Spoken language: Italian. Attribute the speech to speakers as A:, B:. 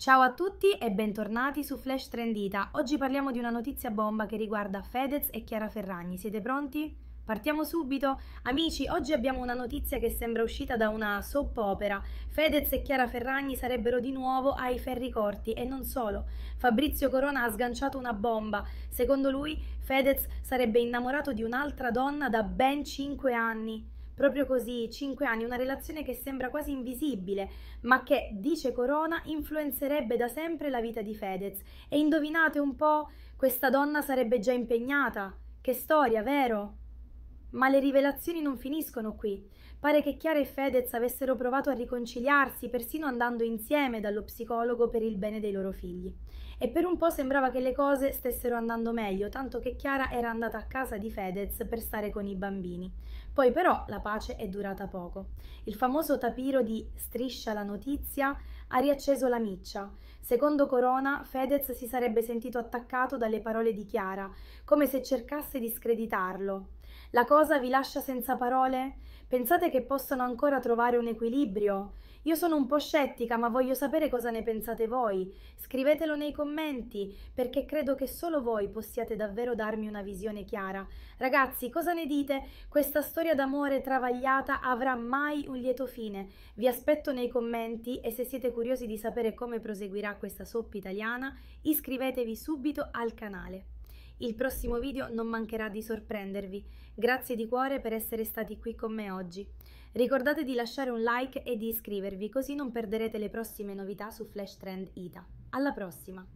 A: Ciao a tutti e bentornati su Flash Trendita. Oggi parliamo di una notizia bomba che riguarda Fedez e Chiara Ferragni. Siete pronti? Partiamo subito. Amici, oggi abbiamo una notizia che sembra uscita da una soap opera. Fedez e Chiara Ferragni sarebbero di nuovo ai ferri corti e non solo. Fabrizio Corona ha sganciato una bomba. Secondo lui, Fedez sarebbe innamorato di un'altra donna da ben 5 anni. Proprio così, 5 anni, una relazione che sembra quasi invisibile, ma che, dice Corona, influenzerebbe da sempre la vita di Fedez. E indovinate un po', questa donna sarebbe già impegnata. Che storia, vero? Ma le rivelazioni non finiscono qui. Pare che Chiara e Fedez avessero provato a riconciliarsi, persino andando insieme dallo psicologo per il bene dei loro figli. E per un po' sembrava che le cose stessero andando meglio, tanto che Chiara era andata a casa di Fedez per stare con i bambini. Poi però la pace è durata poco. Il famoso tapiro di Striscia la notizia ha riacceso la miccia. Secondo Corona, Fedez si sarebbe sentito attaccato dalle parole di Chiara, come se cercasse di screditarlo, la cosa vi lascia senza parole? Pensate che possano ancora trovare un equilibrio? Io sono un po' scettica, ma voglio sapere cosa ne pensate voi. Scrivetelo nei commenti, perché credo che solo voi possiate davvero darmi una visione chiara. Ragazzi, cosa ne dite? Questa storia d'amore travagliata avrà mai un lieto fine? Vi aspetto nei commenti e se siete curiosi di sapere come proseguirà questa soppa italiana, iscrivetevi subito al canale. Il prossimo video non mancherà di sorprendervi. Grazie di cuore per essere stati qui con me oggi. Ricordate di lasciare un like e di iscrivervi così non perderete le prossime novità su Flash Trend Ita. Alla prossima!